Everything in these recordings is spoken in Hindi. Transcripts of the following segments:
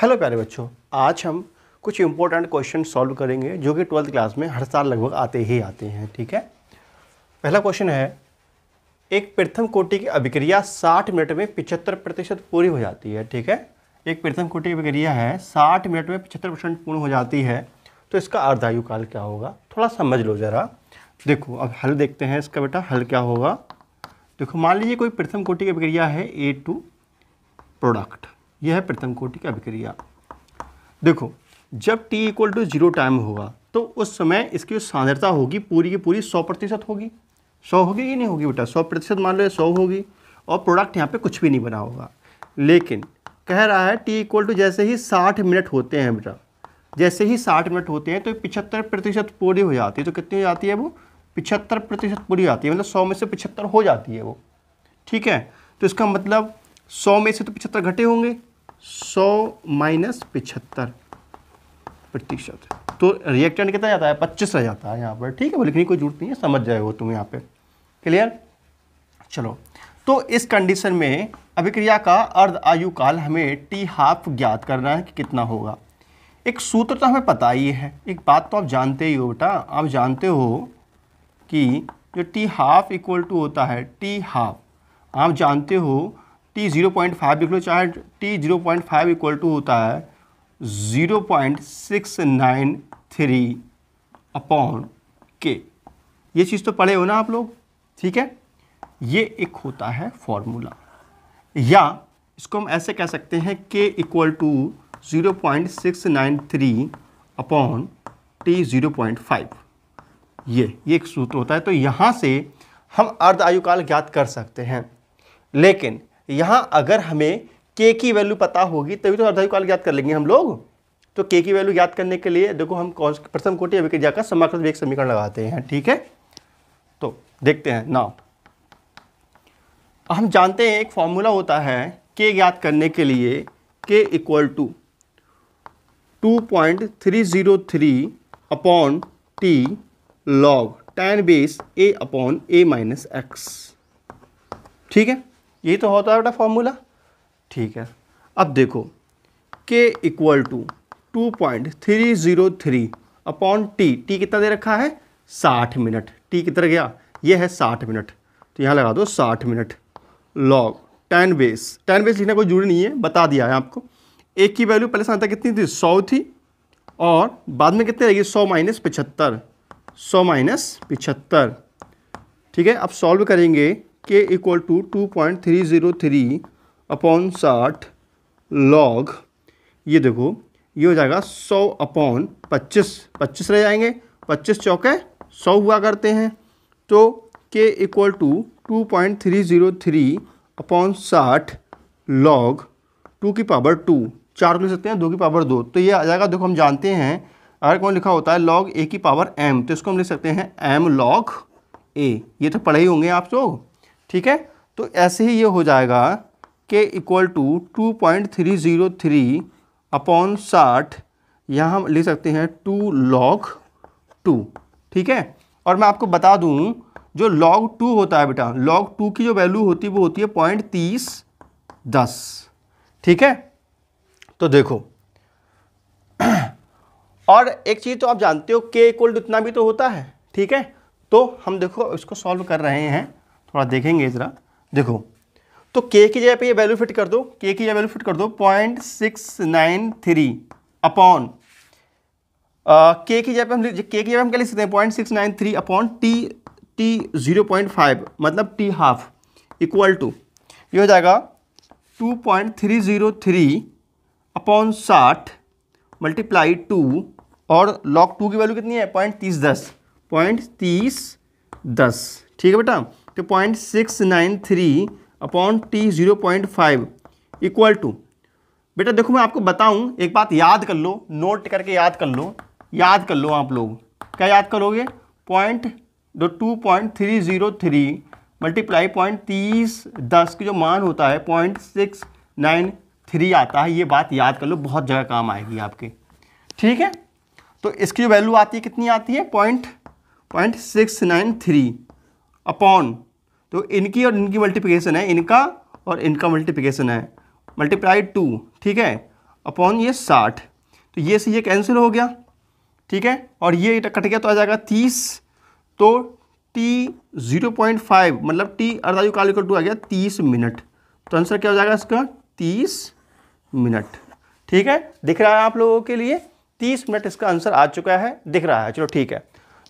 हेलो प्यारे बच्चों आज हम कुछ इम्पोर्टेंट क्वेश्चन सॉल्व करेंगे जो कि ट्वेल्थ क्लास में हर साल लगभग आते ही आते हैं ठीक है पहला क्वेश्चन है एक प्रथम कोटि की अभिक्रिया 60 मिनट में 75 प्रतिशत पूरी हो जाती है ठीक है एक प्रथम कोटि की अभिक्रिया है 60 मिनट में 75 परसेंट पूर्ण हो जाती है तो इसका अर्धायु काल क्या होगा थोड़ा समझ लो ज़रा देखो अब हल देखते हैं इसका बेटा हल क्या होगा देखो मान लीजिए कोई प्रथम कोटि की अभिक्रिया है ए टू प्रोडक्ट यह है प्रथम कोटि की अभिक्रिया देखो जब t equal to zero time होगा तो उस समय इसकी सांद्रता होगी पूरी की पूरी सौ प्रतिशत होगी सौ होगी कि नहीं होगी बेटा सौ प्रतिशत मान लो सौ होगी और प्रोडक्ट यहाँ पे कुछ भी नहीं बना होगा लेकिन कह रहा है टी इक्वल टू जैसे ही साठ मिनट होते हैं बेटा जैसे ही साठ मिनट होते हैं तो पिछहत्तर प्रतिशत पूरी हो जाती है तो कितनी हो जाती है वो पिछहत्तर प्रतिशत पूरी हो जाती है मतलब सौ में से पिछहत्तर हो जाती है वो ठीक है तो इसका मतलब सौ में से तो पिछहत्तर घटे होंगे सौ माइनस पिछहत्तर प्रतिशत तो रिएक्टेंट कितना जाता है पच्चीस रह जाता है यहाँ पर ठीक है वो लिखने की कोई जरूरत नहीं है समझ जाए हो तुम यहाँ पे क्लियर चलो तो इस कंडीशन में अभिक्रिया का अर्ध आयु काल हमें टी हाफ ज्ञात करना है कि कितना होगा एक सूत्र तो हमें पता ही है एक बात तो आप जानते ही हो बेटा आप जानते हो कि जो टी हाफ इक्वल टू होता है टी हाफ आप जानते हो टी जीरो पॉइंट फाइव लिख लो चाहे T zero point five equal to होता है zero point six nine three upon K ये चीज़ तो पढ़े हो ना आप लोग ठीक है ये एक होता है फॉर्मूला या इसको हम ऐसे कह सकते हैं K equal to zero point six nine three upon T zero point five ये ये एक सूत्र होता है तो यहाँ से हम अर्ध आयुकाल ज्ञात कर सकते हैं लेकिन यहाँ अगर हमें के की वैल्यू पता होगी तभी तो अर्धायु काल ज्ञात कर लेंगे हम लोग तो के की वैल्यू ज्ञात करने के लिए देखो हम कौन प्रथम कोटि अभिक्रिया का समाकृत वेग समीकरण लगाते हैं ठीक है तो देखते हैं नाउ हम जानते हैं एक फॉर्मूला होता है के ज्ञात करने के लिए K equal to two point three zero three upon T log ten base A upon A minus X ठीक है यही तो होता है बेटा फॉर्मूला ठीक है अब देखो K equal to two point three zero three upon T T कितना दे रखा है साठ मिनट टी कितना गया ये है साठ मिनट तो यहाँ लगा दो साठ minute log ten base ten base लिखना कोई जरूरी नहीं है बता दिया है आपको एक की वैल्यू पहले सामने कितनी थी सौ थी और बाद में कितनी रहेगी सौ माइनस पिछहत्तर सौ माइनस पिछहत्तर ठीक है अब सॉल्व करेंगे K equal to two point three zero three upon साठ लॉग ये देखो ये हो जाएगा सौ अपॉन पच्चीस पच्चीस रह जाएंगे पच्चीस चौके सौ हुआ करते हैं तो K equal to two point three zero three upon साठ लॉग टू की पावर टू चार ले सकते हैं दो की पावर दो तो ये आ जाएगा देखो हम जानते हैं अगर कौन लिखा होता है लॉग ए की पावर एम तो इसको हम लिख सकते हैं एम लॉग ए ये तो पढ़े ही होंगे आप लोग ठीक है तो ऐसे ही ये हो जाएगा K equal to two point three zero three upon साठ यहाँ हम लिख सकते हैं टू लॉग टू ठीक है और मैं आपको बता दूँ जो लॉग टू होता है बेटा लॉग टू की जो वैल्यू होती है वो होती है पॉइंट तीस दस ठीक है तो देखो और एक चीज़ तो आप जानते हो के इक्वल इतना भी तो होता है ठीक है तो हम देखो इसको सॉल्व कर रहे हैं थोड़ा देखेंगे ज़रा देखो तो के की जगह पे ये वैल्यू फिट कर दो के की जगह वैल्यू फिट कर दो point six nine three upon K की जगह पे हम लिख के की जगह हम क्या लिख सकते हैं point six nine three upon T T zero point five मतलब टी हाफ इक्वल टू ये हो जाएगा two point three zero three upon साठ मल्टीप्लाई टू और लॉक टू की वैल्यू कितनी है पॉइंट तीस दस पॉइंट तीस दस ठीक है बेटा तो point six nine three upon T zero point five equal to बेटा देखो मैं आपको बताऊं एक बात याद कर लो नोट करके याद कर लो याद कर लो आप लोग क्या याद करोगे पॉइंट दो two point three zero three multiply point तीस दस की जो मान होता है पॉइंट सिक्स नाइन थ्री आता है ये बात याद कर लो बहुत जगह काम आएगी आपके ठीक है तो इसकी जो वैल्यू आती है कितनी आती है point point six nine three upon तो इनकी और इनकी मल्टीप्लिकेशन है इनका और इनका मल्टीप्लिकेशन है मल्टीप्लाई टू ठीक है अपॉन ये साठ तो ये से ये कैंसिल हो गया ठीक है और ये कट गया तो आ जाएगा तीस तो टी ज़ीरो पॉइंट फाइव मतलब टी अर्धायु काल इक्वल टू आ गया तीस मिनट तो आंसर क्या हो जाएगा इसका तीस मिनट ठीक है दिख रहा है आप लोगों के लिए तीस मिनट इसका आंसर आ चुका है दिख रहा है चलो ठीक है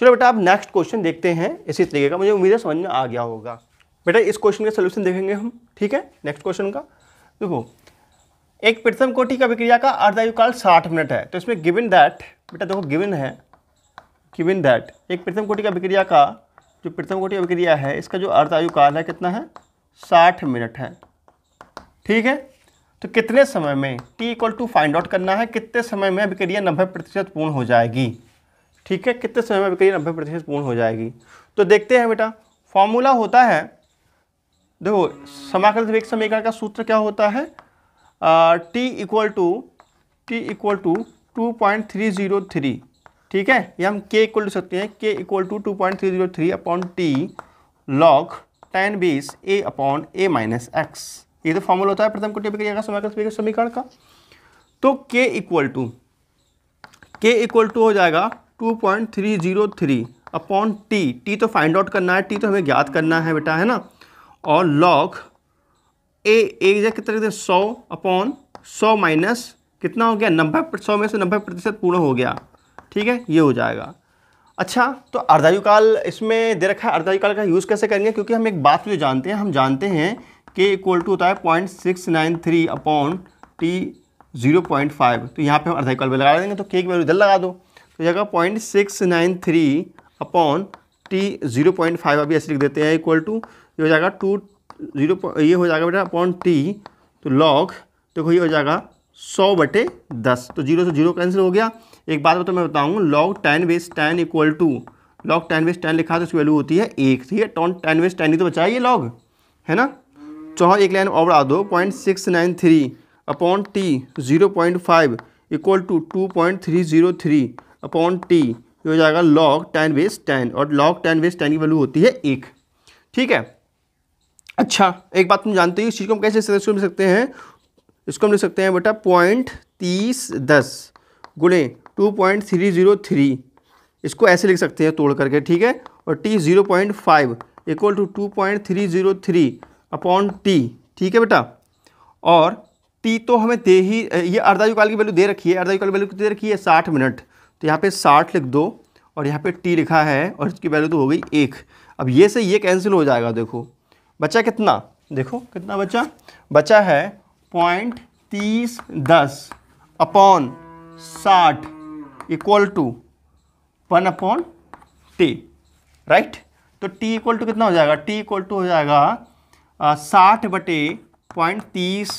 चलो बेटा आप नेक्स्ट क्वेश्चन देखते हैं इसी तरीके का मुझे उम्मीद है समझ में आ गया होगा बेटा इस क्वेश्चन का सोल्यूशन देखेंगे हम ठीक है नेक्स्ट क्वेश्चन का देखो एक प्रथम कोटि का विक्रिया का अर्धायुकाल साठ मिनट है तो इसमें गिविन दैट बेटा देखो गिविन है गिविन दैट एक प्रथम कोटि का विक्रिया का जो प्रथम कोटि का विक्रिया है इसका जो अर्धायुकाल है कितना है साठ मिनट है ठीक है तो कितने समय में T equal to find out करना है कितने समय में विक्रिया नब्बे प्रतिशत पूर्ण हो जाएगी ठीक है कितने समय में विक्रिया नब्बे प्रतिशत पूर्ण हो जाएगी तो देखते हैं बेटा फॉर्मूला होता है देखो समाकलित वेग समीकरण का सूत्र क्या होता है T equal to T equal to two point three zero three ठीक है ये हम के इक्वल टू सकते हैं K equal to two point three zero three upon T log ten base A upon A minus X ये तो फॉर्मूला होता है प्रथम कोटि प्रक्रिया का समाकलित वेग समीकरण का तो K equal to K equal to हो जाएगा two point three zero three upon T T तो फाइंड आउट करना है टी तो हमें ज्ञात करना है बेटा है ना और लॉग ए एक जगह लिखते हैं सौ अपॉन सौ माइनस कितना हो गया नब्बे सौ में से नब्बे प्रतिशत पूर्ण हो गया ठीक है ये हो जाएगा अच्छा तो अर्धायुकाल इसमें दे रखा है अर्धायुकाल का यूज़ कैसे करेंगे क्योंकि हम एक बात जो जानते हैं हम जानते हैं कि इक्वल टू होता है point six nine three upon T zero point five तो यहाँ पे हम अर्धायुकाल पर लगा देंगे तो के वैल्यू इधर लगा दो तो जाएगा point six nine three upon T zero point five अभी ऐसे लिख देते हैं इक्वल टू ये हो जाएगा टू जीरो ये हो जाएगा बेटा अपॉन टी तो लॉग देखो ये हो जाएगा सौ बटे दस तो जीरो से जीरो कैंसिल हो गया एक बात तो मैं बताऊँ log ten base ten equal to log ten base ten लिखा तो उसकी वैल्यू होती है एक ठीक है टॉन टेन बेस टेन ही तो बचाइए लॉग है ना चौह तो हाँ, एक लाइन और बढ़ा दो point six nine three upon T zero point five equal to two point three zero three upon T जो हो जाएगा लॉग टेन बेस टेन और लॉग टेन बेस टेन की वैल्यू होती है एक ठीक है अच्छा एक बात तुम जानते हो इस चीज़ को हम कैसे इसको लिख सकते हैं इसको हम लिख सकते हैं बेटा पॉइंट तीस दस गुणे two point three zero three इसको ऐसे लिख सकते हैं तोड़ करके ठीक है और T zero point five equal to two point three zero three upon T ठीक है बेटा और टी तो हमें दे ही ये अर्धायुकाल की वैल्यू दे रखी है अर्धायुकाल की वैल्यू कितनी दे रखी है साठ मिनट तो यहाँ पे साठ लिख दो और यहाँ पे टी लिखा है और इसकी वैल्यू तो हो गई एक अब ये से ये कैंसिल हो जाएगा देखो बचा कितना देखो कितना बचा बचा है पॉइंट तीस दस अपॉन साठ equal to one upon T right तो टी इक्वल टू कितना हो जाएगा टी इक्वल टू हो जाएगा साठ बटे पॉइंट तीस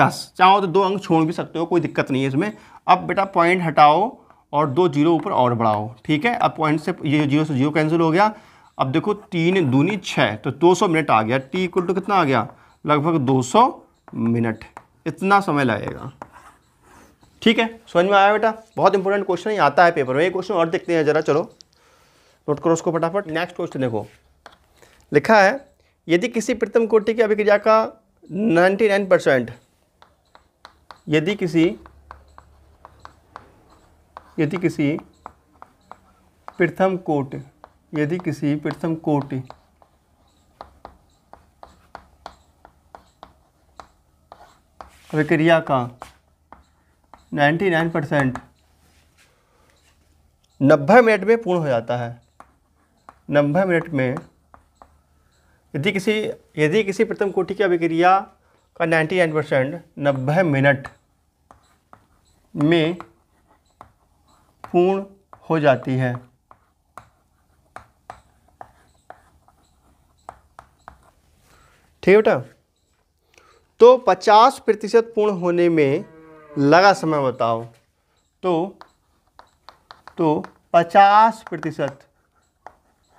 दस चाहो तो दो अंक छोड़ भी सकते हो कोई दिक्कत नहीं है इसमें अब बेटा पॉइंट हटाओ और दो जीरो ऊपर और बढ़ाओ ठीक है अब पॉइंट से ये जीरो से जीरो कैंसिल हो गया अब देखो तीन दूनी छः तो 200 मिनट आ गया टी इक्वल टू कितना आ गया लगभग 200 मिनट इतना समय लगेगा ठीक है समझ में आया बेटा बहुत इंपॉर्टेंट क्वेश्चन ही आता है पेपर में ये क्वेश्चन और देखते हैं ज़रा चलो नोट करो उसको फटाफट नेक्स्ट क्वेश्चन देखो लिखा है यदि किसी प्रथम कोटि की अभिक्रिया का नाइन परसेंट यदि किसी यदि किसी प्रथम कोट यदि किसी प्रथम कोट विक्रिया का 99 परसेंट नब्बे मिनट में पूर्ण हो जाता है नब्बे मिनट में यदि किसी यदि किसी प्रथम कोटि की अभिक्रिया का 99 परसेंट नब्बे मिनट में पूर्ण हो जाती है ठीक बेटा तो 50 प्रतिशत पूर्ण होने में लगा समय बताओ तो तो 50 प्रतिशत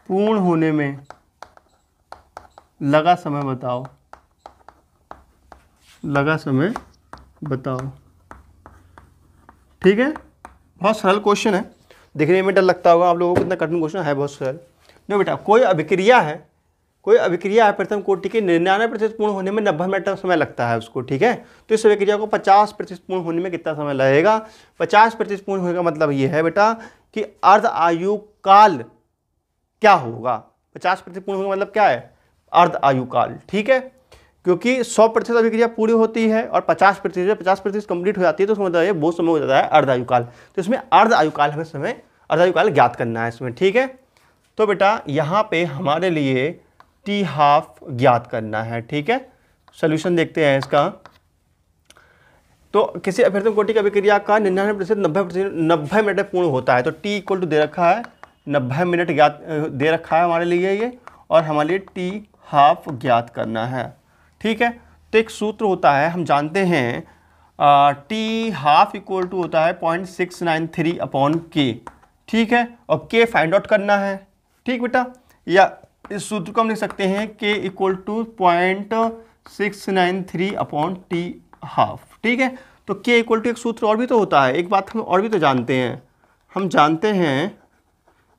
पूर्ण होने में लगा समय बताओ लगा समय बताओ ठीक है बहुत सरल क्वेश्चन है दिखने में डर लगता होगा आप लोगों को इतना कठिन क्वेश्चन है बहुत सरल नहीं बेटा कोई अभिक्रिया है कोई अभिक्रिया है प्रथम कोटि के निन्यानवे प्रतिशत पूर्ण होने में नब्बे मिनट समय लगता है उसको ठीक है तो इस अभिक्रिया को पचास प्रतिशत पूर्ण होने में कितना समय लगेगा पचास प्रतिशत पूर्ण होने का मतलब ये है बेटा कि अर्ध आयु काल क्या होगा पचास प्रतिशत पूर्ण होने का मतलब क्या है अर्ध आयु काल ठीक है क्योंकि 100 प्रतिशत अभिक्रिया पूरी होती है और 50 प्रतिशत पचास प्रतिशत कंप्लीट हो जाती है तो उसमें मतलब बहुत समय हो जाता है अर्ध आयुकाल तो इसमें अर्ध आयुकाल हमें समय अर्धायुकाल ज्ञात करना है इसमें ठीक है तो बेटा यहाँ पे हमारे लिए टी हाफ ज्ञात करना है ठीक है सोल्यूशन देखते हैं इसका तो किसी अभ्यर्थन कोटि की अभिक्रिया का निन्यानवे प्रतिशत नब्बे प्रतिशत नब्बे मिनट पूर्ण होता है तो टी इक्वल टू दे रखा है नब्बे मिनट ज्ञात दे रखा है हमारे लिए ये और हमारे लिए टी हाफ ज्ञात करना है ठीक है तो एक सूत्र होता है हम जानते हैं टी हाफ इक्वल टू होता है point six nine three upon K ठीक है और के फाइंड आउट करना है ठीक बेटा या इस सूत्र को हम लिख सकते हैं K equal to point six nine three upon T half ठीक है तो के इक्वल टू एक सूत्र और भी तो होता है एक बात हम और भी तो जानते हैं हम जानते हैं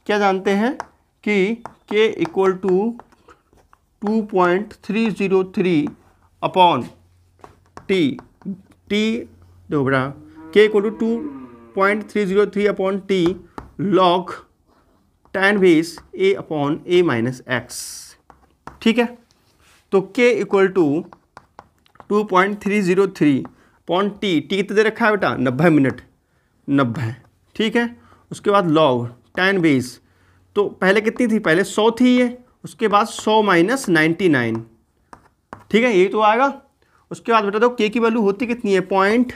क्या जानते हैं कि K equal to 2.303 upon T T दोबरा K equal to two point three zero three upon T log ten base A upon A minus X ठीक है तो K equal to two point three zero three upon T T कितने दे रखा है बेटा नब्बे मिनट नब्बे ठीक है उसके बाद लॉग टेन बेस तो पहले कितनी थी पहले सौ थी ये उसके बाद सौ माइनस नाइन्टी नाइन ठीक है ये तो आएगा उसके बाद बता दो के की वैल्यू होती कितनी है point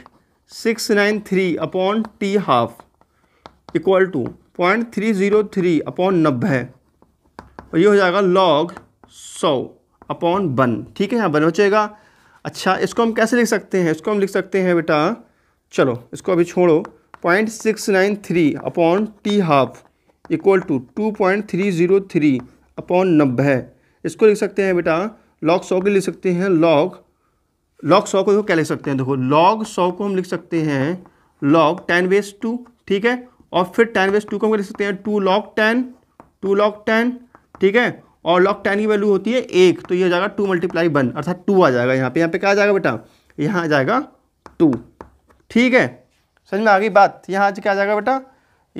six nine three upon T half equal to point three zero three upon नब्बे और ये हो जाएगा लॉग सौ अपॉन वन ठीक है यहाँ बन बचेगा अच्छा इसको हम कैसे लिख सकते हैं इसको हम लिख सकते हैं बेटा चलो इसको अभी छोड़ो point six nine three upon T half equal to two point three zero three upon नब्बे इसको लिख सकते हैं बेटा लॉग सौ के लिख सकते हैं लॉग लॉग सौ को देखो क्या लिख सकते हैं देखो लॉग सौ को हम लिख सकते हैं लॉग टेन बेस टू ठीक है और फिर टेन बेस टू को हम लिख सकते हैं two log ten two log ten ठीक है और लॉग टेन की वैल्यू होती है एक तो ये हो जाएगा टू मल्टीप्लाई वन अर्थात टू आ जाएगा यहाँ पे यहाँ पे क्या आ जाएगा बेटा यहाँ आ जाएगा टू ठीक है समझ में आ गई बात यहाँ आज क्या आ जाएगा बेटा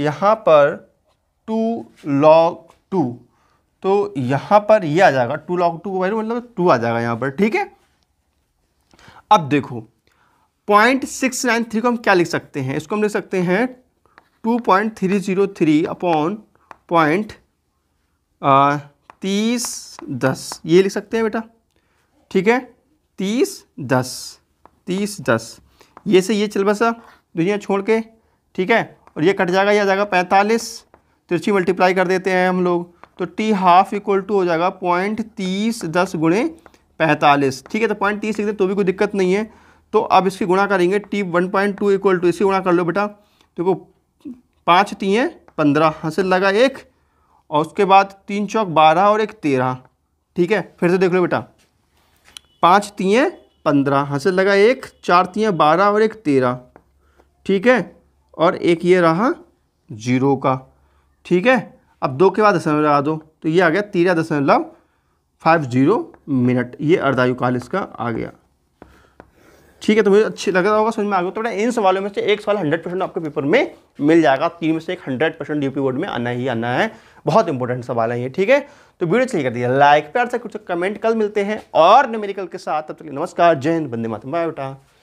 यहाँ पर टू लॉग टू तो यहाँ पर ये यह आ जाएगा टू लॉग टू वैल्यू मतलब टू आ जाएगा यहाँ पर ठीक है अब देखो पॉइंट सिक्स नाइन थ्री को हम क्या लिख सकते हैं इसको हम लिख सकते हैं two point three zero three upon point तीस दस ये लिख सकते हैं बेटा ठीक है तीस दस तीस दस ये से ये चल बसा दुनिया छोड़ के ठीक है और ये कट जाएगा ये आ जाएगा पैंतालीस तिरछी मल्टीप्लाई कर देते हैं हम लोग तो टी हाफ इक्वल टू हो जाएगा पॉइंट तीस दस गुणे पैंतालीस ठीक है तो पॉइंट तीस लिख तो भी कोई दिक्कत नहीं है तो अब इसकी गुणा करेंगे T one point two equal to इसी गुणा कर लो बेटा देखो पाँच तीन पंद्रह हासिल लगा एक और उसके बाद तीन चौक बारह और एक तेरह ठीक है फिर से देख लो बेटा पाँच तीन पंद्रह हासिल लगा एक चार तीन बारह और एक तेरह ठीक है और एक ये रहा जीरो का ठीक है अब दो के बाद दशमलव लगा दो तो ये आ गया तेरह दशमलव फाइव जीरो मिनट ये अर्धायु काल इसका आ गया ठीक है तो मुझे अच्छी लग रहा होगा समझ में आ गया तो बड़ा इन सवालों में से एक सवाल हंड्रेड परसेंट आपके पेपर में मिल जाएगा तीन में से एक हंड्रेड परसेंट यूपी बोर्ड में आना ही आना है बहुत इंपॉर्टेंट सवाल है ये ठीक है तो वीडियो चाहिए कर दिया लाइक प्यार से कुछ कमेंट कल मिलते हैं और न्यूमेरिकल के साथ तब तक नमस्कार जय हिंद बंदे मातम बाय बेटा